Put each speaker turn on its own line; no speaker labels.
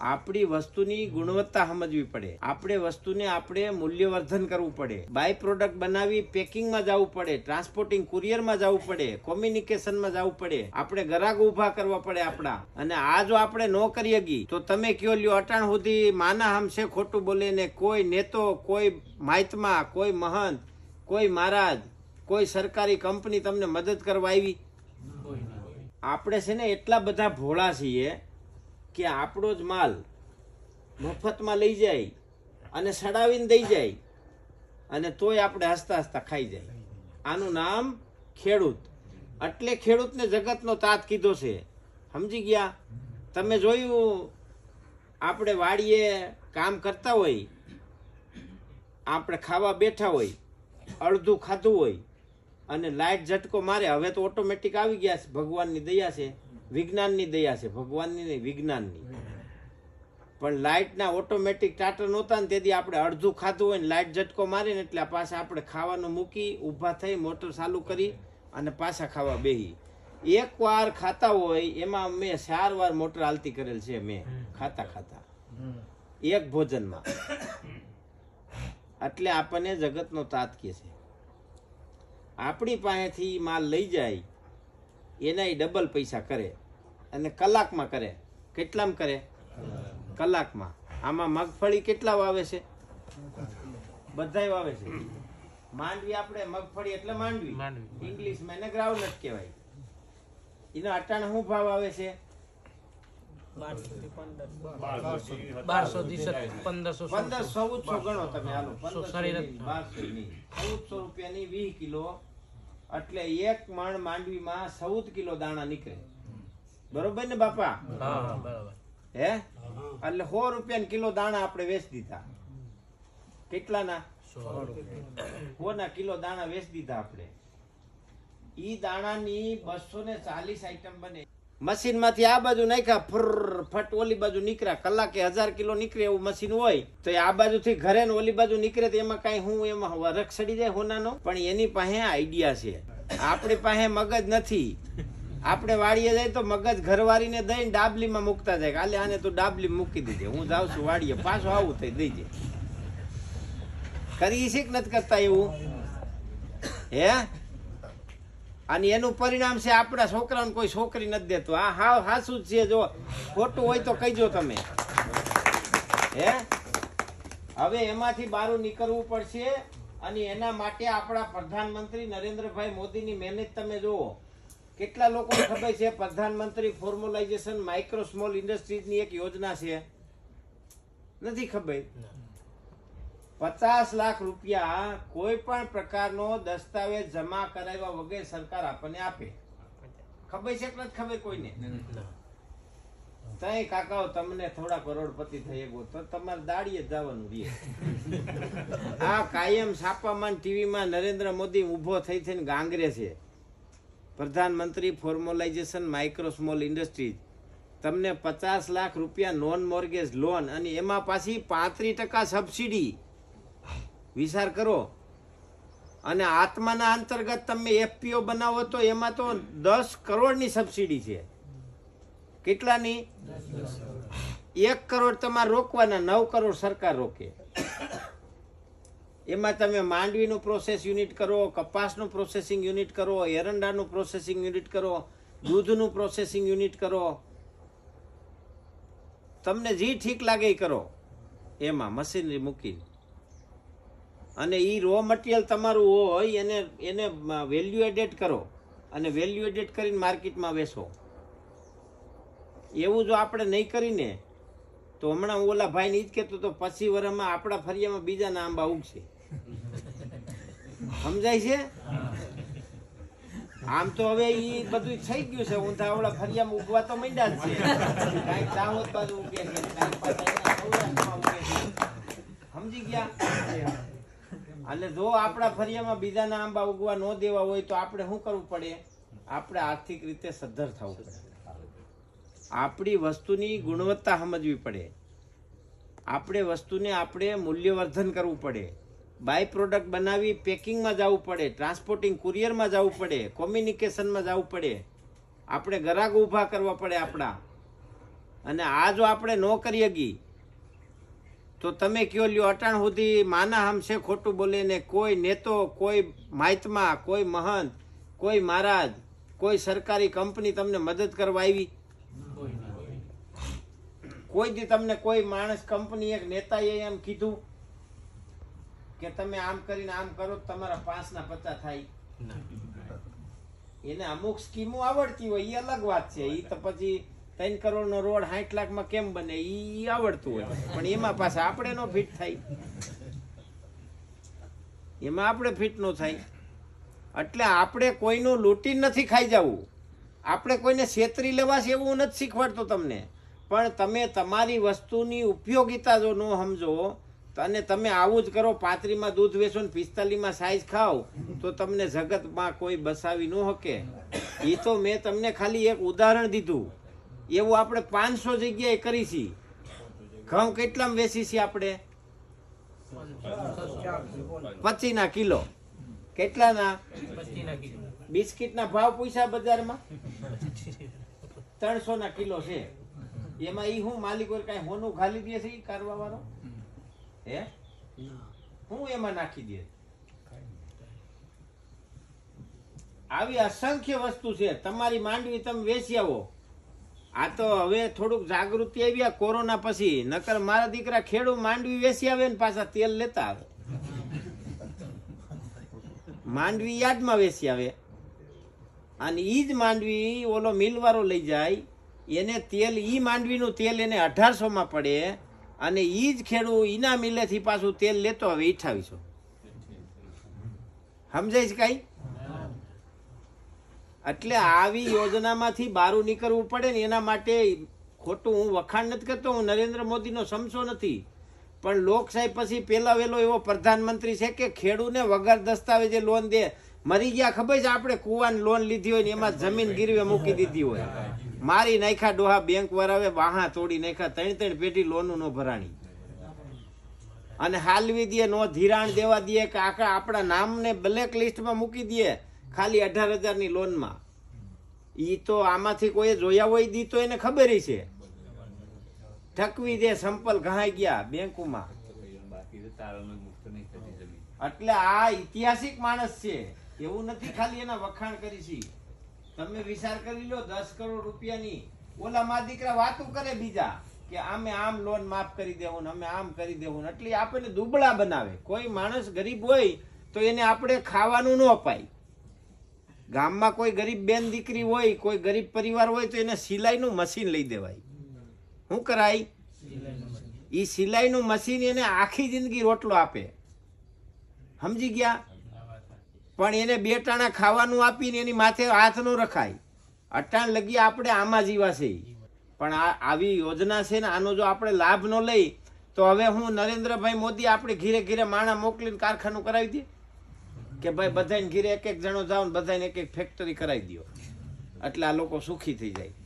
આપણી વસ્તુની ગુણવત્તા સમજવી પડે આપણે વસ્તુને આપણે મૂલ્યવર્ધન કરવું પડે બાય પ્રોડક્ટ બનાવી પેકિંગમાં જવું પડે ટ્રાન્સપોર્ટિંગ કુરિયરમાં જવું પડે કોમ્યુનિકેશનમાં જવું પડે આપણે ગ્રાહક ઉભા કરવા પડે આપણા અને આ જો આપણે ન કરીએ ગી તો તમે કયો લ્યો અટાણ સુધી માના હમશે ખોટું બોલે ને કોઈ નેતો કોઈ માહિતમા કોઈ મહંત કોઈ મહારાજ કોઈ સરકારી કંપની તમને મદદ કરવા આવી આપણે છે ને એટલા બધા ભોળા છીએ કે આપણો જ માલ મફતમાં લઈ જાય અને સડાવીને દઈ જાય અને તોય આપણે હસતા હસતા ખાઈ જાય આનું નામ ખેડૂત એટલે ખેડૂતને જગતનો તાત કીધો છે સમજી ગયા તમે જોયું આપણે વાડીએ કામ કરતા હોય આપણે ખાવા બેઠા હોય અડધું ખાધું હોય અને લાઇટ ઝટકો મારે હવે તો ઓટોમેટિક આવી ગયા છે ભગવાનની દયા છે વિજ્ઞાનની દયા છે ભગવાનની નહીં વિજ્ઞાનની પણ લાઇટના ઓટોમેટિક ટાટર નહોતા ને તેથી આપણે અડધું ખાધું હોય ને લાઇટ ઝટકો મારીને એટલે પાછા આપણે ખાવાનું મૂકી ઊભા થઈ મોટર ચાલુ કરી અને પાછા ખાવા બેહી એક વાર ખાતા હોય એમાં મેં ચાર વાર મોટર હાલતી કરેલ છે મેં ખાતા ખાતા એક ભોજનમાં એટલે આપણને જગતનો તાત કે છે આપણી પાસેથી માલ લઈ જાય એનાય ડબલ પૈસા કરે અને કલાકમાં કરે કેટલામાં કરે કલાકમાં આમાં મગફળી કેટલા વાવે છે બધાય વાવે છે માંડવી આપણે મગફળી એટલે માંડવી ઇંગ્લિશમાં એને ગ્રાઉન્ડ કહેવાય એનો અટાણ શું ભાવ આવે છે બારસો પંદરસો પંદર ચૌદસો ગણો તમે હાલો પંદરસો રૂપિયાની વીસ કિલો એટલે એક મણ માંડવીમાં ચૌદ કિલો દાણા નીકળે બરોબર ને બાપા હે એટલે સો રૂપિયા કિલો દાણા આપણે વેચી દીધા કેટલાના સો ના કિલો દાણા વેચી દીધા આપણે ઈ દાણાની બસો ને ચાલીસ આઈટમ બને મશીનમાંથી આ બાજુ નાખ્યા ફર ફટ ઓલી બાજુ નીકળ્યા કલાકે હજાર કિલો નીકળે એવું મશીન હોય તો આ બાજુથી ઘરે ઓલી બાજુ નીકળે તો એમાં કાંઈ હું એમાં વરખ સડી જાય હોનાનો પણ એની પાસે આઈડિયા છે આપણી પાસે મગજ નથી આપણે વાડીએ જાય તો મગજ ઘરવાળીને દઈને ડાબલીમાં મૂકતા જાય કાલે આને તું ડાબલી મૂકી દીધે હું જાઉં છું વાડીએ પાછું આવું થઈ દેજે કરી છે કે નથી કરતા એવું હે અને એનું પરિણામ છે આપણા છોકરાને કોઈ છોકરી નથી દેતો આ હાવ હાસુ જ છે જો ખોટું હોય તો કહીજો તમે હે હવે એમાંથી બારું નીકળવું પડશે અને એના માટે આપણા પ્રધાનમંત્રી નરેન્દ્રભાઈ મોદીની મહેનત તમે જુઓ કેટલા લોકો ખબર છે પ્રધાનમંત્રી ફોર્મ્યુલાઇઝેશન માઇક્રો સ્મોલ ઇન્ડસ્ટ્રીઝની એક યોજના છે નથી ખબર પચાસ લાખ રૂપિયા કોઈ પણ પ્રકારનો દસ્તાવેજ જમા કરાવ્યા વગર સરકાર આપણને આપે ખબર છે કે નથી ખબર કોઈને તઈ કાકાઓ તમને થોડા કરોડપતિ થઈ ગયો તો તમારે દાડીએ જવાનું રહે આ કાયમ છાપામાં ટીવીમાં નરેન્દ્ર મોદી ઊભો થઈ થઈને ગાંગરે છે પ્રધાનમંત્રી ફોર્મોલાઇઝેશન માઇક્રો સ્મોલ ઇન્ડસ્ટ્રીઝ તમને પચાસ લાખ રૂપિયા નોન મોર્ગેજ લોન અને એમાં પાછી પાંત્રીસ ટકા સબસિડી વિચાર કરો અને આત્માના અંતર્ગત તમે એફપીઓ બનાવો તો એમાં તો દસ કરોડની સબસિડી છે કેટલાની એક કરોડ તમારે રોકવાના નવ કરોડ સરકાર રોકે એમાં તમે માંડવીનું પ્રોસેસ યુનિટ કરો કપાસનું પ્રોસેસિંગ યુનિટ કરો એરંડાનું પ્રોસેસિંગ યુનિટ કરો દૂધનું પ્રોસેસિંગ યુનિટ કરો તમને જે ઠીક લાગે એ કરો એમાં મશીનરી મૂકીને અને એ રો મટીરિયલ તમારું હોય એને એને વેલ્યુ એડેડ કરો અને વેલ્યુ એડેડ કરીને માર્કેટમાં વેચો એવું જો આપણે નહીં કરીને તો હમણાં હું ઓલા ભાઈને જ કહેતો તો પછી વર્ષમાં આપણા ફરિયામાં બીજાના આંબા છે સમજાય છે આમ તો હવે એ બધું થઈ ગયું છે ઊંધા ઓલા ફરિયામાં ઉગવા તો માંડ્યા જ છે કાંઈક દાહોદ બાજુ ઉગે છે સમજી ગયા એટલે જો આપણા ફરિયામાં બીજાના આંબા ઉગવા ન દેવા હોય તો આપણે શું કરવું પડે આપણે આર્થિક રીતે સદ્ધર થવું પડે આપણી વસ્તુની ગુણવત્તા સમજવી પડે આપણે વસ્તુને આપણે મૂલ્યવર્ધન કરવું પડે બાય પ્રોડક્ટ બનાવી પેકિંગમાં જવું પડે ટ્રાન્સપોર્ટિંગ કુરિયરમાં જવું પડે કોમ્યુનિકેશનમાં જવું પડે આપણે ગ્રાહક ઊભા કરવા પડે આપણા અને આ જો આપણે ન કરીએ ગી તો તમે કયો લ્યો અટાણ સુધી માના હમશે ખોટું બોલીને કોઈ નેતો કોઈ માહિતમાં કોઈ મહંત કોઈ મહારાજ કોઈ સરકારી કંપની તમને મદદ કરવા આવી કોઈ દી તમને કોઈ માણસ કંપની એક નેતાએ એમ કીધું કે તમે આમ કરીને આમ કરો તમારા પાંચ ના પચાસ થાય એને અમુક સ્કીમો આવડતી હોય એ અલગ વાત છે એ તો પછી ત્રણ કરોડ નો રોડ સાઠ લાખમાં કેમ બને એ આવડતું હોય પણ એમાં પાછા આપણે નો ફિટ થાય એમાં આપણે ફિટ નો થાય એટલે આપણે કોઈનું લૂંટી નથી ખાઈ જવું આપણે કોઈને છેતરી લેવાશ એવું નથી શીખવાડતો તમને પણ તમે તમારી વસ્તુની ઉપયોગિતા જો ન સમજો અને તમે આવું જ કરો પાતરીમાં દૂધ વેચો ને પિસ્તાલીમાં સાઈઝ ખાઓ તો તમને જગતમાં કોઈ બસાવી ન શકે એ તો મેં તમને ખાલી એક ઉદાહરણ દીધું એવું આપણે પાંચસો જગ્યાએ કરી છીએ ઘઉં કેટલામાં વેચી છીએ આપણે પચી ના કિલો કેટલાના બિસ્કીટના ભાવ પૂછ્યા બજારમાં ત્રણસો ના કિલો છે એમાં ઈ હું માલિક હોય કઈ હોનું ખાલી દે છે કારવા વાળો હે હું એમાં નાખી દે આવી અસંખ્ય વસ્તુ છે તમારી માંડવી તમે વેચી આવો આ તો હવે થોડુંક જાગૃતિ આવી કોરોના પછી નકર મારા દીકરા ખેડૂ માંડવી વેસી આવે ને પાછા તેલ લેતા આવે માંડવી યાદમાં વેસી આવે અને એ જ માંડવી ઓલો મિલવારો લઈ જાય એને તેલ એ માંડવીનું તેલ એને અઢારસોમાં પડે અને એ જ ખેડૂ એના મિલેથી પાછું તેલ લેતો હવે અઠાવીસો સમજાય છે કાંઈ એટલે આવી યોજનામાંથી બહારું નીકળવું પડે ને એના માટે ખોટું હું વખાણ નથી કરતો હું નરેન્દ્ર મોદીનો સમસો નથી પણ લોકશાહી પછી પહેલા વહેલો એવો પ્રધાનમંત્રી છે કે ખેડૂને વગર દસ્તાવેજે લોન દે મરી ગયા ખબર છે આપણે કુવાની લોન લીધી હોય ને એમાં જમીન ગીરવે મૂકી દીધી હોય મારી નાખ્યા ડોહા બેંક વરાવે વાહા તોડી નાખ્યા ત્રણ ત્રણ પેઢી લોનું નો ભરાણી અને હાલવી દે નો ધિરાણ દેવા દે કે આખા આપણા નામને બ્લેક લિસ્ટમાં મૂકી દઈએ ખાલી અઢાર હજારની લોનમાં એ તો આમાંથી કોઈ જોયા હોય દી તો એને ખબર છે ઠકવી દે સંપલ ઘણાઈ ગયા બેંકોમાં એટલે આ ઐતિહાસિક માણસ છે એવું નથી ખાલી એના વખાણ કરી છે તમે વિચાર કરી લો દસ કરોડ રૂપિયાની ઓલા મા દીકરા વાતો કરે બીજા કે અમે આમ લોન માફ કરી દેવું ને અમે આમ કરી દેવું ને એટલે આપણને દુબળા બનાવે કોઈ માણસ ગરીબ હોય તો એને આપણે ખાવાનું ન અપાય ગામમાં કોઈ ગરીબ બેન દીકરી હોય કોઈ ગરીબ પરિવાર હોય તો એને સિલાઈનું મશીન લઈ દેવાય શું કરાય એ સિલાઈનું મશીન એને આખી જિંદગી રોટલો આપે સમજી ગયા પણ એને બે ટાણા ખાવાનું આપીને એની માથે હાથ ન રખાય અટાણ લગી આપણે આમાં જીવાશે પણ આ આવી યોજના છે ને આનો જો આપણે લાભ ન લઈ તો હવે હું નરેન્દ્રભાઈ મોદી આપણે ઘીરે ઘીરે માણા મોકલીને કારખાનું કરાવી દઈએ કે ભાઈ બધાને ઘીરે એક એક જણો જાઓ ને બધાને એક એક ફેક્ટરી કરાવી દો એટલે આ લોકો સુખી થઈ જાય